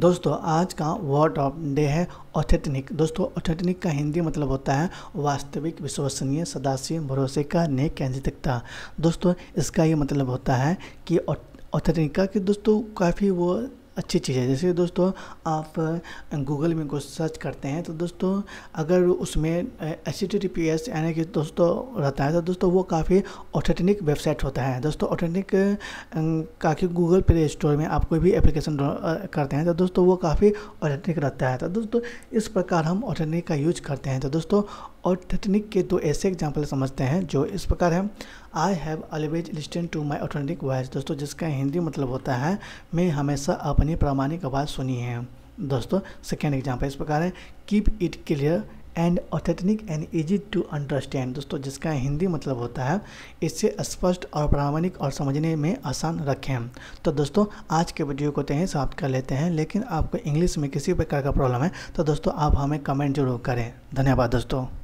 दोस्तों आज का वर्ड ऑफ डे है ऑथेटनिक दोस्तों ऑथेटनिक का हिंदी मतलब होता है वास्तविक विश्वसनीय सदासी भरोसे का नेक केंद्रितता दोस्तों इसका ये मतलब होता है कि ऑथेटनिक का कि दोस्तों काफ़ी वो अच्छी चीज़ है जैसे दोस्तों आप गूगल में कुछ सर्च करते हैं तो दोस्तों अगर उसमें एच टी पी एस यानी कि दोस्तों रहता है तो दोस्तों वो काफ़ी ऑथेंटिक वेबसाइट होता है दोस्तों ऑथेंटिक काफ़ी गूगल प्ले स्टोर में आप कोई भी एप्लीकेशन करते हैं तो दोस्तों वो काफ़ी ऑथेंटिक रहता है तो दोस्तों इस प्रकार हम ऑथेंटिक का यूज करते हैं तो दोस्तों और तकनीक के दो ऐसे एग्जाम्पल समझते हैं जो इस प्रकार है I have always listen to my authentic voice दोस्तों जिसका हिंदी मतलब होता है मैं हमेशा अपनी प्रामाणिक आवाज़ सुनी है दोस्तों सेकेंड एग्जाम्पल इस प्रकार है keep it clear and authentic and easy to understand दोस्तों जिसका हिंदी मतलब होता है इसे स्पष्ट और प्रामाणिक और समझने में आसान रखें तो दोस्तों आज के वीडियो को तो यहीं समाप्त कर लेते हैं लेकिन आपको इंग्लिश में किसी प्रकार का प्रॉब्लम है तो दोस्तों आप हमें कमेंट जरूर करें धन्यवाद दोस्तों